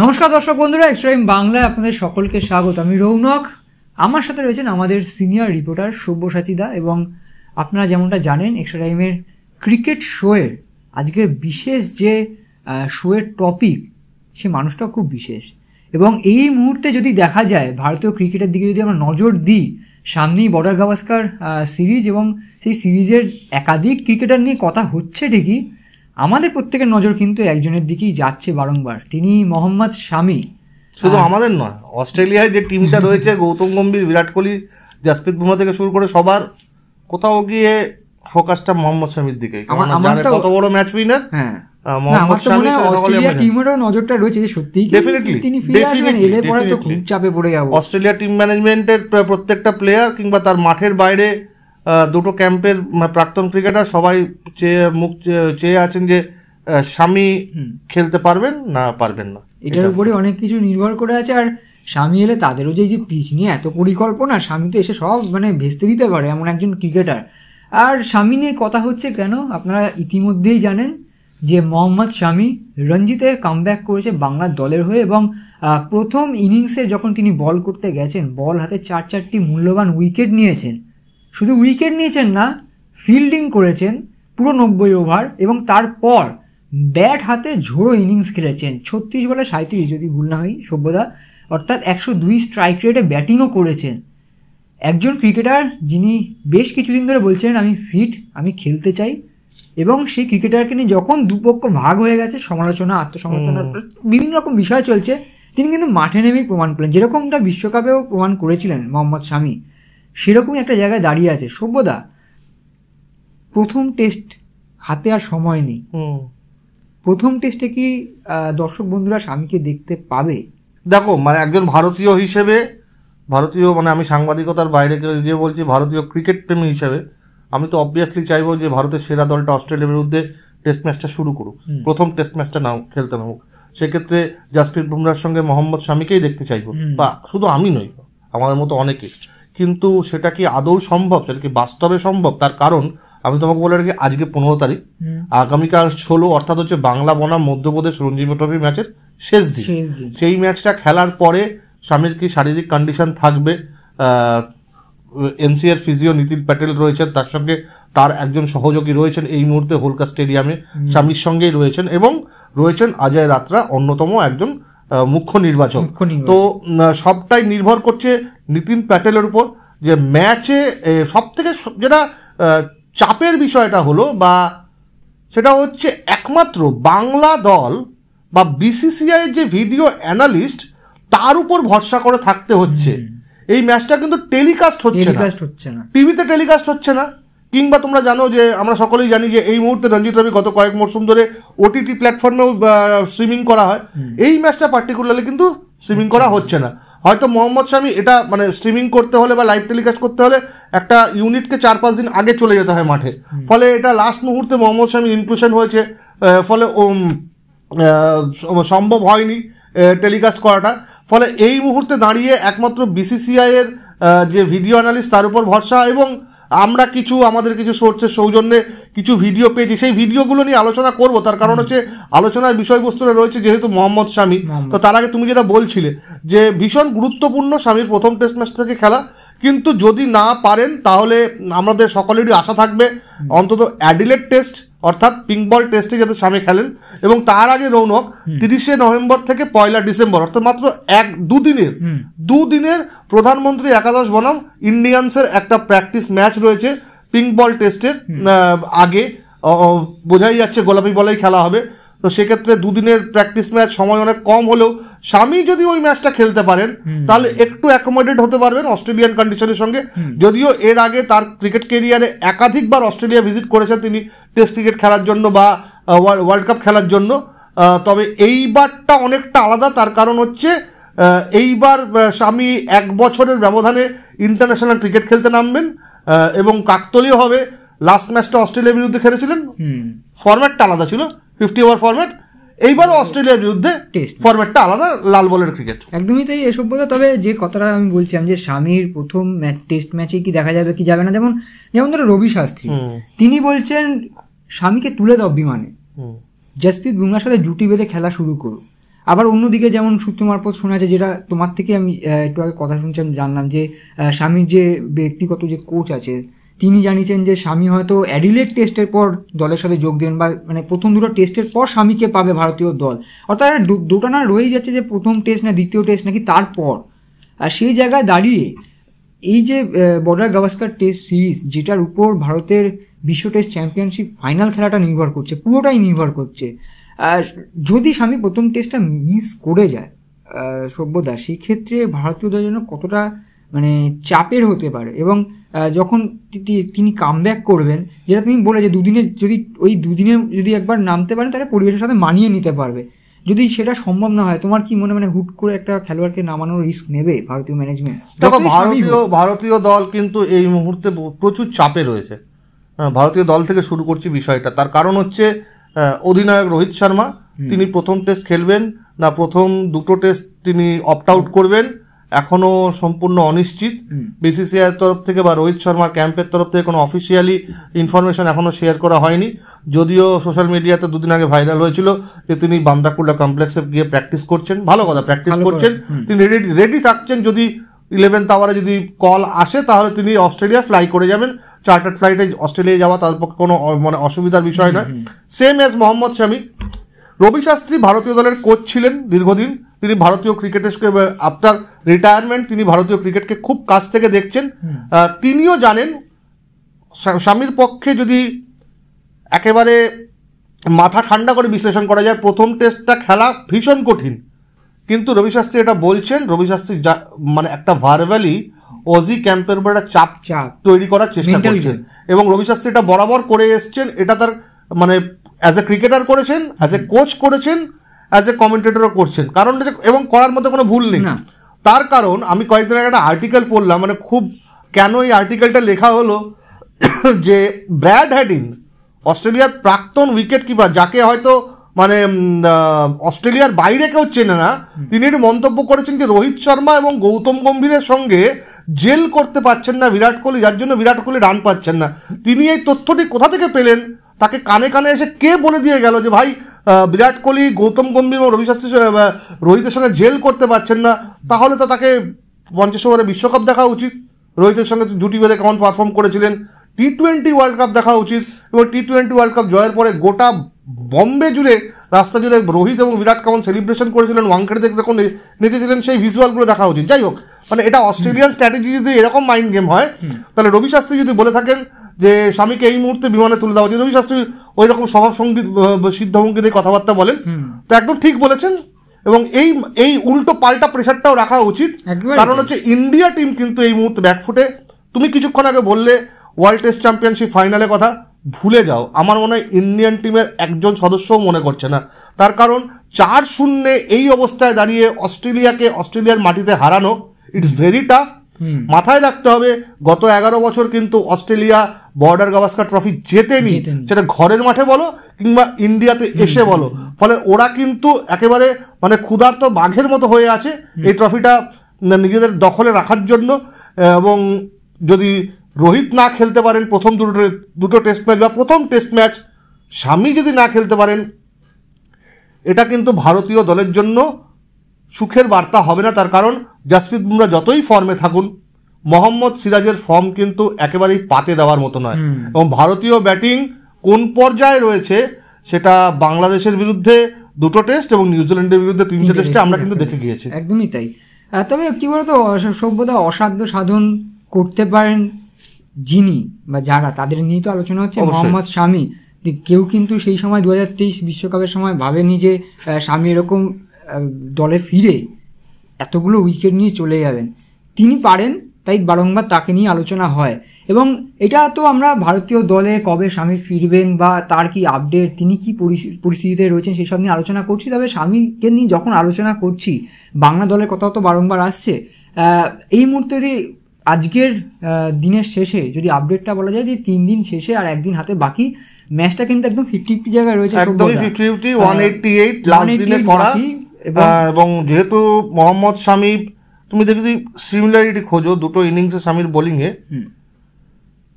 নমস্কার দর্শক বন্ধুরা টাইম বাংলায় আপনাদের সকলকে স্বাগত আমি রৌনক আমার সাথে রয়েছেন আমাদের সিনিয়র রিপোর্টার সব্যসাচী দা এবং আপনারা যেমনটা জানেন এক্সট্রা টাইমের ক্রিকেট শোয়ের আজকের বিশেষ যে শোয়ের টপিক সে মানুষটা খুব বিশেষ এবং এই মুহূর্তে যদি দেখা যায় ভারতীয় ক্রিকেটের দিকে যদি আমরা নজর দিই সামনেই বর্ডার গাভাস্কার সিরিজ এবং সেই সিরিজের একাধিক ক্রিকেটার নিয়ে কথা হচ্ছে ঠিকই আমাদের প্রত্যেকের নজর কিন্তু একজনের দিকেই যাচ্ছে বারংবার তিনি মোহাম্মদ শামী শুধু আমাদের নয় অস্ট্রেলিয়ায় যে টিমটা রয়েছে গৌতম গম্ভীর বিরাট কোহলি জাসপ্রীত বুমরা থেকে শুরু করে সবার কোথাও গিয়ে ফোকাসটা মোহাম্মদ শামির দিকে কত বড় ম্যাচ উইনার হ্যাঁ নজরটা রয়েছে তিনি পরে চাপে পড়ে অস্ট্রেলিয়া টিম ম্যানেজমেন্টের প্রত্যেকটা প্লেয়ার কিংবা তার মাঠের বাইরে দুটো ক্যাম্পের প্রাক্তন ক্রিকেটার সবাই চেয়ে মুখ চেয়ে আছেন যে স্বামী খেলতে পারবেন না পারবেন না এটার উপরে অনেক কিছু নির্ভর করে আছে আর স্বামী এলে তাদেরও যে যে পিচ নিয়ে এত পরিকল্পনা স্বামী তো এসে সব মানে ভেস্তে দিতে পারে এমন একজন ক্রিকেটার আর স্বামী নিয়ে কথা হচ্ছে কেন আপনারা ইতিমধ্যেই জানেন যে মোহাম্মদ স্বামী রঞ্জিতে কামব্যাক করেছে বাংলার দলের হয়ে এবং প্রথম ইনিংসে যখন তিনি বল করতে গেছেন বল হাতে চার চারটি মূল্যবান উইকেট নিয়েছেন শুধু উইকেট নিয়েছেন না ফিল্ডিং করেছেন পুরো নব্বই ওভার এবং তারপর ব্যাট হাতে ঝোড়ো ইনিংস খেলেছেন ছত্রিশ বলে সাঁত্রিশ যদি ভুল না হয় সভ্যতা অর্থাৎ একশো দুই স্ট্রাইক রেটে ব্যাটিংও করেছেন একজন ক্রিকেটার যিনি বেশ কিছুদিন ধরে বলছিলেন আমি ফিট আমি খেলতে চাই এবং সেই ক্রিকেটারকে নিয়ে যখন দুপক্ষ ভাগ হয়ে গেছে সমালোচনা আত্মসমালোচনা বিভিন্ন রকম বিষয় চলছে তিনি কিন্তু মাঠে নেমেই প্রমাণ করলেন যেরকমটা বিশ্বকাপেও প্রমাণ করেছিলেন মোহাম্মদ শামী সেরকমই একটা জায়গায় দাঁড়িয়ে আছে সভ্যতা প্রথম টেস্ট হাতে আর সময় নেই প্রথম টেস্টে কি দর্শক বন্ধুরা স্বামীকে দেখতে পাবে দেখো মানে একজন ভারতীয় হিসেবে ভারতীয় মানে আমি সাংবাদিকতার বাইরে গিয়ে বলছি ভারতীয় ক্রিকেট প্রেমী হিসেবে আমি তো অবভিয়াসলি চাইবো যে ভারতের সেরা দলটা অস্ট্রেলিয়ার বিরুদ্ধে টেস্ট ম্যাচটা শুরু করুক প্রথম টেস্ট ম্যাচটা নাও খেলতে নামুক সেক্ষেত্রে জাসপ্রীত বুমরার সঙ্গে মোহাম্মদ স্বামীকেই দেখতে চাইবো বা শুধু আমি নই আমাদের মতো অনেকে কিন্তু সেটা কি আদৌ সম্ভব সেটা কি বাস্তবে সম্ভব তার কারণ আমি তোমাকে বলে রাখি আজকে পনেরো তারিখ আগামীকাল ষোলো অর্থাৎ হচ্ছে বাংলা বনাম মধ্যপ্রদেশ রঞ্জিম ট্রফি ম্যাচের শেষ দিন সেই ম্যাচটা খেলার পরে স্বামীর কি শারীরিক কন্ডিশন থাকবে এনসিআর ফিজিও নীতিন প্যাটেল রয়েছেন তার সঙ্গে তার একজন সহযোগী রয়েছেন এই মুহূর্তে হোলকা স্টেডিয়ামে স্বামীর সঙ্গেই রয়েছেন এবং রয়েছেন অজয় রাত্রা অন্যতম একজন মুখ্য নির্বাচক তো সবটাই নির্ভর করছে নীতিন প্যাটেলের উপর যে ম্যাচে সব থেকে যেটা চাপের বিষয়টা হলো বা সেটা হচ্ছে একমাত্র বাংলা দল বা বিসিসিআইয়ের যে ভিডিও অ্যানালিস্ট তার উপর ভরসা করে থাকতে হচ্ছে এই ম্যাচটা কিন্তু টেলিকাস্ট হচ্ছে না টিভিতে টেলিকাস্ট হচ্ছে না কিংবা তোমরা জানো যে আমরা সকলেই জানি যে এই মুহূর্তে রঞ্জি ট্রফি গত কয়েক মরশুম ধরে ওটিটি প্ল্যাটফর্মেও স্ট্রিমিং করা হয় এই ম্যাচটা পার্টিকুলারলি কিন্তু স্ট্রিমিং করা হচ্ছে না হয়তো মোহাম্মদ শামি এটা মানে স্ট্রিমিং করতে হলে বা লাইভ টেলিকাস্ট করতে হলে একটা ইউনিটকে চার পাঁচ দিন আগে চলে যেতে হয় মাঠে ফলে এটা লাস্ট মুহূর্তে মোহাম্মদ শামি ইনক্লুশন হয়েছে ফলে সম্ভব হয়নি টেলিকাস্ট করাটা ফলে এই মুহূর্তে দাঁড়িয়ে একমাত্র বিসিসিআইয়ের যে ভিডিও অ্যানালিস্ট তার উপর ভরসা এবং আমরা কিছু আমাদের কিছু সোর্সের সৌজন্যে কিছু ভিডিও পেয়েছি সেই ভিডিওগুলো নিয়ে আলোচনা করব তার কারণ হচ্ছে আলোচনার বিষয়বস্তুটা রয়েছে যেহেতু মোহাম্মদ স্বামী তো তার আগে তুমি যেটা বলছিলে যে ভীষণ গুরুত্বপূর্ণ স্বামীর প্রথম টেস্ট ম্যাচ থেকে খেলা কিন্তু যদি না পারেন তাহলে আমাদের সকলেরই আশা থাকবে অন্তত অ্যাডিলেট টেস্ট অর্থাৎ পিঙ্ক বল টেস্টে যাতে স্বামী খেলেন এবং তার আগে রৌনক তিরিশে নভেম্বর থেকে পয়লা ডিসেম্বর অর্থাৎ মাত্র এক দুদিনের দুদিনের প্রধানমন্ত্রী একাদশ বনাম ইন্ডিয়ান্সের একটা প্র্যাকটিস ম্যাচ রয়েছে পিঙ্ক বল টেস্টের আগে বোঝাই যাচ্ছে গোলাপি বলেই খেলা হবে তো সেক্ষেত্রে দুদিনের প্র্যাকটিস ম্যাচ সময় অনেক কম হলেও স্বামী যদি ওই ম্যাচটা খেলতে পারেন তাহলে একটু অ্যাকোমোডেট হতে পারবেন অস্ট্রেলিয়ান কন্ডিশনের সঙ্গে যদিও এর আগে তার ক্রিকেট কেরিয়ারে একাধিকবার অস্ট্রেলিয়া ভিজিট করেছেন তিনি টেস্ট ক্রিকেট খেলার জন্য বা ওয়ার্ল্ড কাপ খেলার জন্য তবে এইবারটা অনেকটা আলাদা তার কারণ হচ্ছে এইবার স্বামী এক বছরের ব্যবধানে ইন্টারন্যাশনাল ক্রিকেট খেলতে নামবেন এবং কাকতলীয় হবে লাস্ট ম্যাচটা অস্ট্রেলিয়ার বিরুদ্ধে খেলেছিলেন ফরম্যাটটা আলাদা ছিল ফিফটি ওভার ফরম্যাট এইবারও অস্ট্রেলিয়ার বিরুদ্ধে ফরম্যাটটা আলাদা লাল বলের ক্রিকেট একদমই তাই এসব বোধহয় তবে যে কথাটা আমি বলছিলাম যে স্বামীর প্রথম ম্যাচ টেস্ট ম্যাচে কি দেখা যাবে কি যাবে না যেমন যেমন ধরো রবি শাস্ত্রী তিনি বলছেন স্বামীকে তুলে দাও বিমানে জসপ্রীত বুমরার সাথে জুটি বেঁধে খেলা শুরু করুক আবার অন্যদিকে যেমন সূত্র মারফত শোনা যায় যেটা তোমার থেকে আমি একটু আগে কথা শুনছি আমি জানলাম যে স্বামীর যে ব্যক্তিগত যে কোচ আছে তিনি জানিয়েছেন যে স্বামী হয়তো অ্যাডিলেট টেস্টের পর দলের সাথে যোগ দেন বা মানে প্রথম দুটো টেস্টের পর স্বামীকে পাবে ভারতীয় দল অর্থাৎ দুটো না রয়েই যাচ্ছে যে প্রথম টেস্ট না দ্বিতীয় টেস্ট নাকি তারপর আর সেই জায়গায় দাঁড়িয়ে এই যে বর্ডার গাভাস্কার টেস্ট সিরিজ যেটার উপর ভারতের বিশ্ব টেস্ট চ্যাম্পিয়নশিপ ফাইনাল খেলাটা নির্ভর করছে পুরোটাই নির্ভর করছে আর যদি স্বামী প্রথম টেস্টটা মিস করে যায় সভ্যতা সেক্ষেত্রে দলের জন্য কতটা মানে চাপের হতে পারে এবং যখন তিনি ব্যাক করবেন যেটা তুমি বলে যে দুদিনের যদি ওই দুদিনে যদি একবার নামতে পারেন তাহলে পরিবেশের সাথে মানিয়ে নিতে পারবে যদি সেটা সম্ভব না হয় তোমার কি মনে মানে হুট করে একটা খেলোয়াড়কে নামানোর রিস্ক নেবে ভারতীয় ম্যানেজমেন্ট দেখো ভারতীয় ভারতীয় দল কিন্তু এই মুহূর্তে প্রচুর চাপে রয়েছে ভারতীয় দল থেকে শুরু করছি বিষয়টা তার কারণ হচ্ছে অধিনায়ক রোহিত শর্মা তিনি প্রথম টেস্ট খেলবেন না প্রথম দুটো টেস্ট তিনি অপ্ট আউট করবেন এখনও সম্পূর্ণ অনিশ্চিত বিসিসিআই তরফ থেকে বা রোহিত শর্মা ক্যাম্পের তরফ থেকে কোনো অফিসিয়ালি ইনফরমেশন এখনও শেয়ার করা হয়নি যদিও সোশ্যাল মিডিয়াতে দুদিন আগে ভাইরাল হয়েছিল যে তিনি বান্দাকুল্লা কমপ্লেক্সে গিয়ে প্র্যাকটিস করছেন ভালো কথা প্র্যাকটিস করছেন তিনি রেডি রেডি থাকছেন যদি ইলেভেন্থ আওয়ারে যদি কল আসে তাহলে তিনি অস্ট্রেলিয়া ফ্লাই করে যাবেন চার্টার ফ্লাইটে অস্ট্রেলিয়া যাওয়া তার পক্ষে কোনো মানে অসুবিধার বিষয় নয় সেম এস মোহাম্মদ শামি রবি শাস্ত্রী ভারতীয় দলের কোচ ছিলেন দীর্ঘদিন তিনি ভারতীয় ক্রিকেটের আফটার রিটায়ারমেন্ট তিনি ভারতীয় ক্রিকেটকে খুব কাছ থেকে দেখছেন তিনিও জানেন স্বামীর পক্ষে যদি একেবারে মাথা ঠান্ডা করে বিশ্লেষণ করা যায় প্রথম টেস্টটা খেলা ভীষণ কঠিন কিন্তু রবি শাস্ত্রী এটা বলছেন রবি শাস্ত্রী মানে একটা ভার্ভালি অজি ক্যাম্পের উপর একটা চাপ তৈরি করার চেষ্টা করছেন এবং রবি শাস্ত্রী এটা বরাবর করে এসছেন এটা তার মানে অ্যাজ এ ক্রিকেটার করেছেন অ্যাজ এ কোচ করেছেন অ্যাজ এ কমেন্টেটরও করছেন কারণ এবং করার মধ্যে কোনো ভুল নেই তার কারণ আমি কয়েকদিন আগে একটা আর্টিকেল পড়লাম মানে খুব কেন এই আর্টিকেলটা লেখা হলো যে ব্র্যাড হ্যাডিন অস্ট্রেলিয়ার প্রাক্তন উইকেট কিপার যাকে হয়তো মানে অস্ট্রেলিয়ার বাইরে কেউ চেনে না তিনি একটু মন্তব্য করেছেন যে রোহিত শর্মা এবং গৌতম গম্ভীরের সঙ্গে জেল করতে পারছেন না বিরাট কোহলি যার জন্য বিরাট কোহলি রান পাচ্ছেন না তিনি এই তথ্যটি কোথা থেকে পেলেন তাকে কানে কানে এসে কে বলে দিয়ে গেল যে ভাই বিরাট কোহলি গৌতম গম্ভীর এবং রবি শাস্ত্রী রোহিতের সঙ্গে জেল করতে পারছেন না তাহলে তো তাকে পঞ্চাশ ওভারে বিশ্বকাপ দেখা উচিত রোহিতের সঙ্গে জুটি বেঁধে কেমন পারফর্ম করেছিলেন টি টোয়েন্টি ওয়ার্ল্ড কাপ দেখা উচিত এবং টি টোয়েন্টি ওয়ার্ল্ড কাপ জয়ের পরে গোটা বম্বে জুড়ে রাস্তা জুড়ে রোহিত এবং বিরাট কেমন সেলিব্রেশন করেছিলেন ওয়াংখেড়ে দেখতে যখন নেচেছিলেন সেই ভিজুয়ালগুলো দেখা উচিত যাই হোক মানে এটা অস্ট্রেলিয়ান স্ট্র্যাটেজি যদি এরকম মাইন্ড গেম হয় তাহলে রবি শাস্ত্রী যদি বলে থাকেন যে স্বামীকে এই মুহূর্তে বিমানে তুলে দেওয়া উচিত রবি শাস্ত্রী ওই রকম স্বভাব সঙ্গীত সিদ্ধভঙ্গি দিয়ে কথাবার্তা বলেন তো একদম ঠিক বলেছেন এবং এই এই উল্টো পাল্টা প্রেশারটাও রাখা উচিত কারণ হচ্ছে ইন্ডিয়া টিম কিন্তু এই মুহূর্তে ব্যাকফুটে তুমি কিছুক্ষণ আগে বললে ওয়ার্ল্ড টেস্ট চ্যাম্পিয়নশিপ ফাইনালের কথা ভুলে যাও আমার মনে হয় ইন্ডিয়ান টিমের একজন সদস্যও মনে করছে না তার কারণ চার শূন্যে এই অবস্থায় দাঁড়িয়ে অস্ট্রেলিয়াকে অস্ট্রেলিয়ার মাটিতে হারানো ইটস ভেরি টাফ মাথায় রাখতে হবে গত এগারো বছর কিন্তু অস্ট্রেলিয়া বর্ডার গাভাস্কার ট্রফি জেতেনি সেটা ঘরের মাঠে বলো কিংবা ইন্ডিয়াতে এসে বলো ফলে ওরা কিন্তু একেবারে মানে ক্ষুধার্ত বাঘের মতো হয়ে আছে এই ট্রফিটা নিজেদের দখলে রাখার জন্য এবং যদি রোহিত না খেলতে পারেন প্রথম দুটো দুটো টেস্ট ম্যাচ বা প্রথম টেস্ট ম্যাচ স্বামী যদি না খেলতে পারেন এটা কিন্তু ভারতীয় দলের জন্য সুখের বার্তা হবে না তার কারণ জাসপ্রীত বুমরা যতই ফর্মে থাকুন মোহাম্মদ সিরাজের ফর্ম কিন্তু একেবারেই পাতে দেওয়ার মতো নয় এবং ভারতীয় ব্যাটিং কোন পর্যায়ে রয়েছে সেটা বাংলাদেশের বিরুদ্ধে দুটো টেস্ট এবং নিউজিল্যান্ডের বিরুদ্ধে তিনটে টেস্টে আমরা কিন্তু দেখে গিয়েছি একদমই তাই তবে কি বলতো সভ্যতা অসাধ্য সাধন করতে পারেন যিনি বা যারা তাদের নিয়েই তো আলোচনা হচ্ছে মোহাম্মদ স্বামী কেউ কিন্তু সেই সময় দু হাজার তেইশ বিশ্বকাপের সময় ভাবেনি যে স্বামী এরকম দলে ফিরে এতগুলো উইকেট নিয়ে চলে যাবেন তিনি পারেন তাই বারংবার তাকে নিয়ে আলোচনা হয় এবং এটা তো আমরা ভারতীয় দলে কবে স্বামী ফিরবেন বা তার কি আপডেট তিনি কি পরিস্থিতিতে রয়েছেন সেসব নিয়ে আলোচনা করছি তবে স্বামীকে নিয়ে যখন আলোচনা করছি বাংলা দলের কথাও তো বারংবার আসছে এই মুহূর্তে যদি আজকের দিনের শেষে যদি আপডেটটা বলা যায় যে তিন দিন শেষে আর একদিন হাতে বাকি ম্যাচটা কিন্তু একদম ফিফটি ফিফটি জায়গায় রয়েছে fifty fifty one eighty eight last দিনে করা এবং যেহেতু মোহাম্মদ শামি তুমি দেখো যদি সিমিলারিটি খোঁজো দুটো ইনিংসে স্বামীর বোলিংয়ে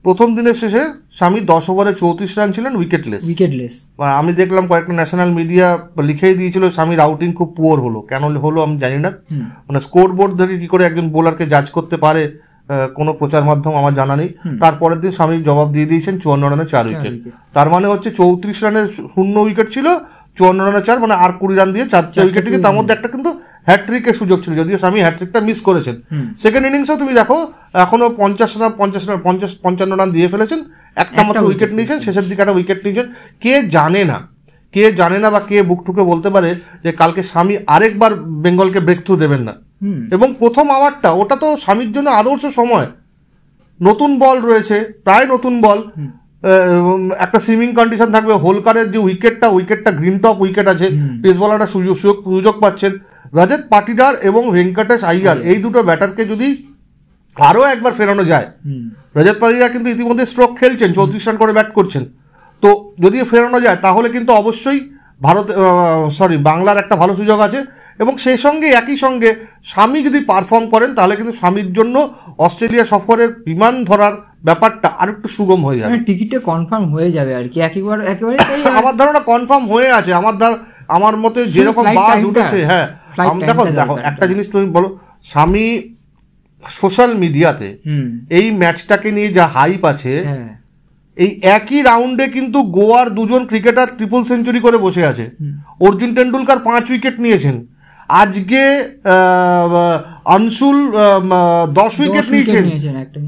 প্রথম দিনের শেষে স্বামী দশ ওভারে চৌত্রিশ রান ছিলেন উইকেটলেস উইকেটলেস আমি দেখলাম কয়েকটা ন্যাশনাল মিডিয়া লিখেই দিয়েছিল স্বামীর আউটিং খুব পুয়ার হলো কেন হলো আমি জানি না মানে স্কোর বোর্ড ধরে কি করে একজন বোলারকে জাজ করতে পারে কোনো প্রচার মাধ্যম আমার জানা নেই তারপরের দিন স্বামী জবাব দিয়ে দিয়েছেন চুয়ান্ন রানে চার উইকেট তার মানে হচ্ছে চৌত্রিশ রানের শূন্য উইকেট ছিল চুয়ান্ন রানে চার মানে আর কুড়ি রান দিয়ে চারটে উইকেট থেকে তার মধ্যে একটা কিন্তু হ্যাট্রিকের সুযোগ ছিল যদিও স্বামী হ্যাট্রিকটা মিস করেছেন সেকেন্ড ইনিংসেও তুমি দেখো এখনও পঞ্চাশ রান পঞ্চাশ রান পঞ্চাশ পঞ্চান্ন রান দিয়ে ফেলেছেন একটা মাত্র উইকেট নিয়েছেন শেষের দিকে একটা উইকেট নিয়েছেন কে জানে না কে জানে না বা কে বুক ঠুকে বলতে পারে যে কালকে স্বামী আরেকবার বেঙ্গলকে ব্রেক থ্রু দেবেন না এবং প্রথম আওয়ারটা ওটা তো স্বামীর জন্য আদর্শ সময় নতুন বল রয়েছে প্রায় নতুন বল একটা সুইমিং কন্ডিশন থাকবে হোলকারের যে উইকেটটা উইকেটটা গ্রিন টপ উইকেট আছে পেস বলাররা সুযোগ সুযোগ পাচ্ছেন রাজত পাটিদার এবং ভেঙ্কটেশ আইয়ার এই দুটো ব্যাটারকে যদি আরও একবার ফেরানো যায় রাজত পাটিদার কিন্তু ইতিমধ্যে স্ট্রোক খেলছেন চৌত্রিশ রান করে ব্যাট করছেন তো যদি ফেরানো যায় তাহলে কিন্তু অবশ্যই ভারত সরি বাংলার একটা ভালো সুযোগ আছে এবং সেই সঙ্গে একই সঙ্গে স্বামী যদি পারফর্ম করেন তাহলে কিন্তু স্বামীর জন্য অস্ট্রেলিয়া সফরের বিমান ধরার ব্যাপারটা আর একটু সুগম হয়ে যাবে টিকিটটা মানে কনফার্ম হয়ে যাবে আর কি একেবারে একেবারে আমার ধারণা কনফার্ম হয়ে আছে আমার ধার আমার মতে যেরকম বাস উঠেছে হ্যাঁ দেখো দেখো একটা জিনিস তুমি বলো স্বামী সোশ্যাল মিডিয়াতে এই ম্যাচটাকে নিয়ে যা হাইপ আছে হ্যাঁ। এই একই রাউন্ডে কিন্তু গোয়ার দুজন ক্রিকেটার ট্রিপল সেঞ্চুরি করে বসে আছে অর্জুন টেন্ডুলকার পাঁচ উইকেট নিয়েছেন আজকে আনসুল দশ উইকেট নিয়েছেন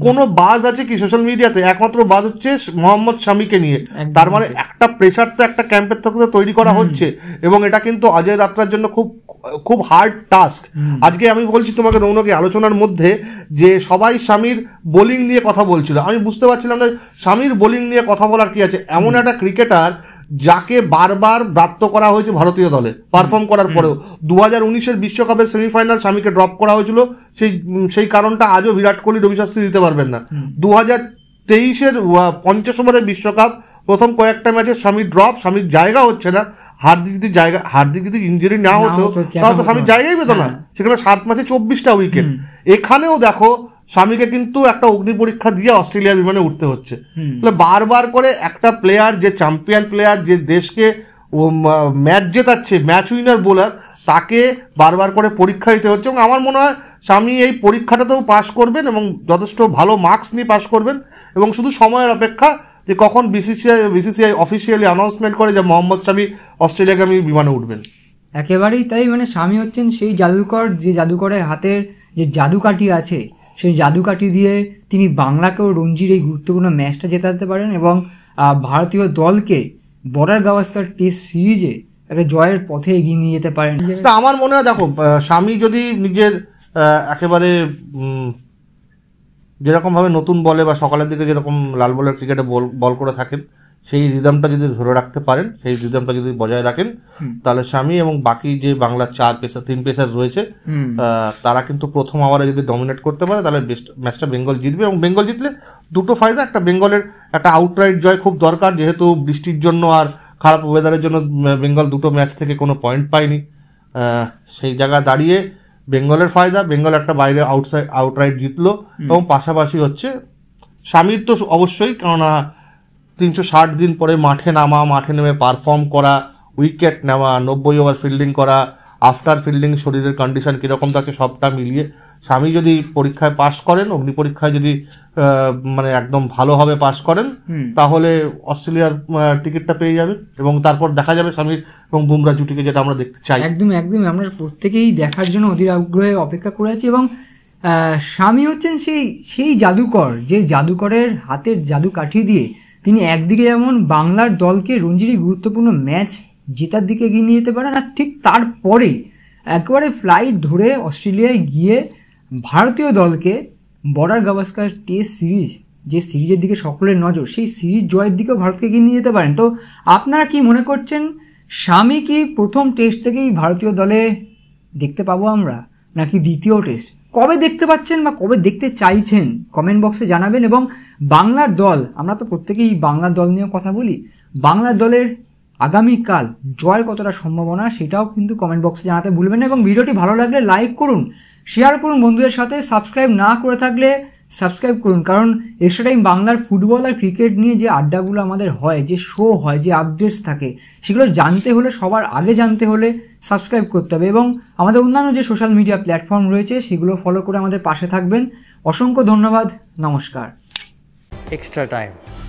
কোনো বাজ আছে কি সোশ্যাল মিডিয়াতে একমাত্র বাজ হচ্ছে মোহাম্মদ শামীকে নিয়ে তার মানে একটা প্রেশার তো একটা ক্যাম্পের থেকে তৈরি করা হচ্ছে এবং এটা কিন্তু অজয় রাত্রার জন্য খুব খুব হার্ড টাস্ক আজকে আমি বলছি তোমাকে রৌনকে আলোচনার মধ্যে যে সবাই স্বামীর বোলিং নিয়ে কথা বলছিল আমি বুঝতে পারছিলাম না স্বামীর বোলিং নিয়ে কথা বলার কি আছে এমন একটা ক্রিকেটার যাকে বারবার ব্রাত্য করা হয়েছে ভারতীয় দলে পারফর্ম করার পরেও দু হাজার উনিশের বিশ্বকাপের সেমিফাইনাল স্বামীকে ড্রপ করা হয়েছিল সেই সেই কারণটা আজও বিরাট কোহলি রবি শাস্ত্রী দিতে পারবেন না দু হাজার তেইশের পঞ্চাশ ওভারের বিশ্বকাপ প্রথম কয়েকটা ম্যাচে স্বামীর ড্রপ স্বামীর জায়গা হচ্ছে না হার্দিক যদি জায়গা হার্দিক যদি ইঞ্জুরি না হতো তাহলে তো স্বামীর জায়গাই পেতো না হ্যাঁ। সেখানে সাত ম্যাচে চব্বিশটা উইকেট এখানেও দেখো স্বামীকে কিন্তু একটা অগ্নি পরীক্ষা দিয়ে অস্ট্রেলিয়ার বিমানে উঠতে হচ্ছে তাহলে বারবার করে একটা প্লেয়ার যে চ্যাম্পিয়ন প্লেয়ার যে দেশকে ম্যাচ জেতাচ্ছে ম্যাচ উইনার বোলার তাকে বারবার করে পরীক্ষা দিতে হচ্ছে এবং আমার মনে হয় স্বামী এই পরীক্ষাটাতেও পাশ করবেন এবং যথেষ্ট ভালো মার্কস নিয়ে পাশ করবেন এবং শুধু সময়ের অপেক্ষা যে কখন বিসিসিআই বিসিসিআই অফিসিয়ালি অ্যানাউন্সমেন্ট করে যে মোহাম্মদ স্বামী অস্ট্রেলিয়াগামী বিমানে উঠবেন একেবারেই তাই মানে স্বামী হচ্ছেন সেই জাদুকর যে জাদুকরের হাতের যে জাদুকাঠি আছে সেই জাদুকাঠি দিয়ে তিনি বাংলাকেও রঞ্জির এই গুরুত্বপূর্ণ ম্যাচটা জেতাতে পারেন এবং ভারতীয় দলকে বর্ডার গাওয়াস্কার টেস্ট সিরিজে একটা জয়ের পথে এগিয়ে নিয়ে যেতে পারেন তা আমার মনে হয় দেখো স্বামী যদি নিজের একেবারে যেরকমভাবে নতুন বলে বা সকালের দিকে যেরকম লাল বলের ক্রিকেটে বল বল করে থাকেন সেই রিদমটা যদি ধরে রাখতে পারেন সেই রিদমটা যদি বজায় রাখেন তাহলে স্বামী এবং বাকি যে বাংলার চার পেসার তিন পেসার রয়েছে তারা কিন্তু প্রথম আওয়ারে যদি ডমিনেট করতে পারে তাহলে বেস্ট ম্যাচটা বেঙ্গল জিতবে এবং বেঙ্গল জিতলে দুটো ফায়দা একটা বেঙ্গলের একটা আউটরাইট জয় খুব দরকার যেহেতু বৃষ্টির জন্য আর খারাপ ওয়েদারের জন্য বেঙ্গল দুটো ম্যাচ থেকে কোনো পয়েন্ট পায়নি সেই জায়গায় দাঁড়িয়ে বেঙ্গলের ফায়দা বেঙ্গল একটা বাইরে আউটসাইড আউটরাইড জিতলো এবং পাশাপাশি হচ্ছে স্বামীর তো অবশ্যই কেননা তিনশো ষাট দিন পরে মাঠে নামা মাঠে নেমে পারফর্ম করা উইকেট নেওয়া নব্বই ওভার ফিল্ডিং করা আফটার ফিল্ডিং শরীরের কন্ডিশন কীরকম থাকে সবটা মিলিয়ে স্বামী যদি পরীক্ষায় পাশ করেন অগ্নি পরীক্ষায় যদি মানে একদম ভালোভাবে পাশ করেন তাহলে অস্ট্রেলিয়ার টিকিটটা পেয়ে যাবে এবং তারপর দেখা যাবে স্বামীর এবং বুমরা জুটিকে যেটা আমরা দেখতে চাই একদম একদম আমরা প্রত্যেকেই দেখার জন্য অধীর আগ্রহে অপেক্ষা করে আছি এবং স্বামী হচ্ছেন সেই সেই জাদুকর যে জাদুকরের হাতের জাদু কাঠি দিয়ে তিনি একদিকে যেমন বাংলার দলকে রঞ্জিরি গুরুত্বপূর্ণ ম্যাচ জেতার দিকে এগিয়ে নিয়ে যেতে পারেন আর ঠিক তারপরে একবারে ফ্লাইট ধরে অস্ট্রেলিয়ায় গিয়ে ভারতীয় দলকে বর্ডার গাভাস্কার টেস্ট সিরিজ যে সিরিজের দিকে সকলের নজর সেই সিরিজ জয়ের দিকেও ভারতকে এগিয়ে নিয়ে যেতে পারেন তো আপনারা কি মনে করছেন স্বামী কি প্রথম টেস্ট থেকেই ভারতীয় দলে দেখতে পাবো আমরা নাকি দ্বিতীয় টেস্ট কবে দেখতে পাচ্ছেন বা কবে দেখতে চাইছেন কমেন্ট বক্সে জানাবেন এবং বাংলার দল আমরা তো প্রত্যেকেই বাংলার দল নিয়েও কথা বলি বাংলার দলের আগামীকাল জয়ের কতটা সম্ভাবনা সেটাও কিন্তু কমেন্ট বক্সে জানাতে ভুলবেন না এবং ভিডিওটি ভালো লাগলে লাইক করুন শেয়ার করুন বন্ধুদের সাথে সাবস্ক্রাইব না করে থাকলে সাবস্ক্রাইব করুন কারণ এক্সট্রা টাইম বাংলার ফুটবল আর ক্রিকেট নিয়ে যে আড্ডাগুলো আমাদের হয় যে শো হয় যে আপডেটস থাকে সেগুলো জানতে হলে সবার আগে জানতে হলে সাবস্ক্রাইব করতে হবে এবং আমাদের অন্যান্য যে সোশ্যাল মিডিয়া প্ল্যাটফর্ম রয়েছে সেগুলো ফলো করে আমাদের পাশে থাকবেন অসংখ্য ধন্যবাদ নমস্কার এক্সট্রা টাইম